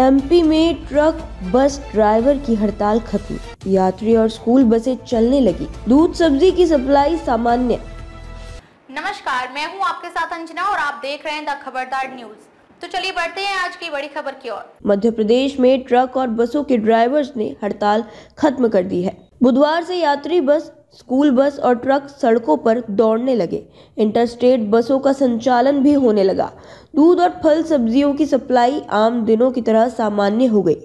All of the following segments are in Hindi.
एमपी में ट्रक बस ड्राइवर की हड़ताल खत्म यात्री और स्कूल बसें चलने लगी दूध सब्जी की सप्लाई सामान्य नमस्कार मैं हूं आपके साथ अंजना और आप देख रहे हैं द खबरदार न्यूज तो चलिए बढ़ते हैं आज की बड़ी खबर की ओर मध्य प्रदेश में ट्रक और बसों के ड्राइवर्स ने हड़ताल खत्म कर दी है बुधवार से यात्री बस स्कूल बस और ट्रक सड़कों पर दौड़ने लगे इंटरस्टेट बसों का संचालन भी होने लगा दूध और फल सब्जियों की सप्लाई आम दिनों की तरह सामान्य हो गई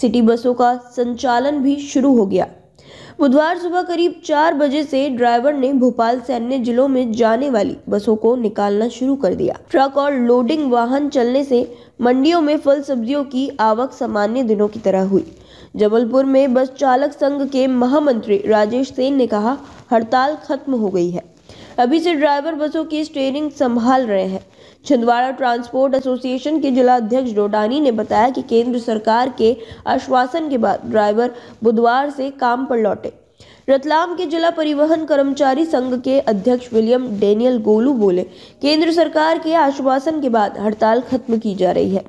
सिटी बसों का संचालन भी शुरू हो गया बुधवार सुबह करीब चार बजे से ड्राइवर ने भोपाल से अन्य जिलों में जाने वाली बसों को निकालना शुरू कर दिया ट्रक और लोडिंग वाहन चलने से मंडियों में फल सब्जियों की आवक सामान्य दिनों की तरह हुई जबलपुर में बस चालक संघ के महामंत्री राजेश सेन ने कहा हड़ताल खत्म हो गई है अभी से ड्राइवर बसों की स्टेयरिंग संभाल रहे हैं छिंदवाड़ा ट्रांसपोर्ट एसोसिएशन के जिला अध्यक्ष डोडानी ने बताया कि केंद्र सरकार के आश्वासन के बाद ड्राइवर बुधवार से काम पर लौटे रतलाम के जिला परिवहन कर्मचारी संघ के अध्यक्ष विलियम डेनियल गोलू बोले केंद्र सरकार के आश्वासन के बाद हड़ताल खत्म की जा रही है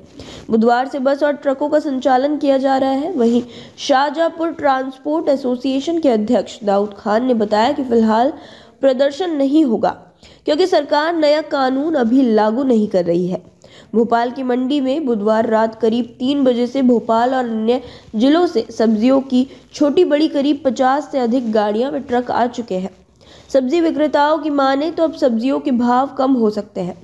बुधवार से बस और ट्रकों का संचालन किया जा रहा है वहीं शाहजहापुर ट्रांसपोर्ट एसोसिएशन के अध्यक्ष दाऊद खान ने बताया कि फिलहाल प्रदर्शन नहीं होगा क्योंकि सरकार नया कानून अभी लागू नहीं कर रही है भोपाल की मंडी में बुधवार रात करीब तीन बजे से भोपाल और अन्य जिलों से सब्जियों की छोटी बड़ी करीब पचास से अधिक गाड़ियां व ट्रक आ चुके हैं सब्जी विक्रेताओं की माने तो अब सब्जियों के भाव कम हो सकते हैं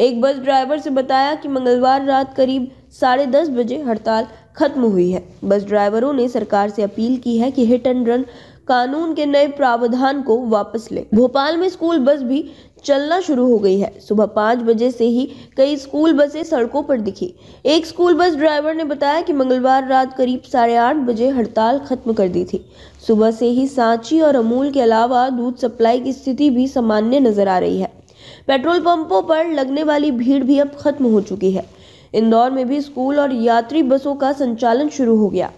एक बस ड्राइवर से बताया कि मंगलवार रात करीब साढ़े दस बजे हड़ताल खत्म हुई है बस ड्राइवरों ने सरकार से अपील की है कि हिट एंड रन कानून के नए प्रावधान को वापस ले भोपाल में स्कूल बस भी चलना शुरू हो गई है सुबह पाँच बजे से ही कई स्कूल बसें सड़कों पर दिखी एक स्कूल बस ड्राइवर ने बताया कि मंगलवार रात करीब साढ़े आठ बजे हड़ताल खत्म कर दी थी सुबह से ही सांची और अमूल के अलावा दूध सप्लाई की स्थिति भी सामान्य नजर आ रही है पेट्रोल पंपों पर लगने वाली भीड़ भी अब खत्म हो चुकी है इंदौर में भी स्कूल और यात्री बसों का संचालन शुरू हो गया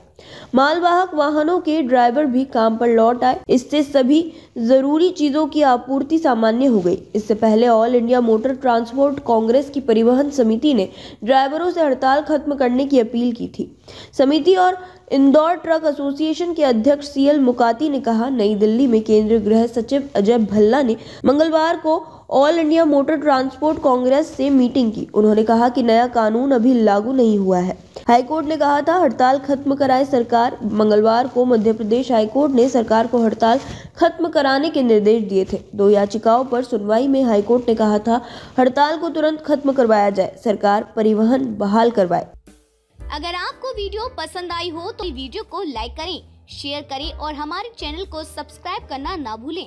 मालवाहक वाहनों के ड्राइवर भी काम पर लौट आए इससे सभी जरूरी चीजों की आपूर्ति सामान्य हो गई इससे पहले all India motor transport congress की परिवहन समिति ने ड्राइवरों से हड़ताल खत्म करने की अपील की थी समिति और इंदौर ट्रक एसोसिएशन के अध्यक्ष सीएल मुकाती ने कहा नई दिल्ली में केंद्रीय गृह सचिव अजय भल्ला ने मंगलवार को all India motor transport congress से मीटिंग की उन्होंने कहा कि नया कानून अभी लागू नहीं हुआ है हाईकोर्ट ने कहा था हड़ताल खत्म कराए सरकार मंगलवार को मध्य प्रदेश हाईकोर्ट ने सरकार को हड़ताल खत्म कराने के निर्देश दिए थे दो याचिकाओं पर सुनवाई में हाईकोर्ट ने कहा था हड़ताल को तुरंत खत्म करवाया जाए सरकार परिवहन बहाल करवाए अगर आपको वीडियो पसंद आई हो तो वीडियो को लाइक करें शेयर करें और हमारे चैनल को सब्सक्राइब करना ना भूलें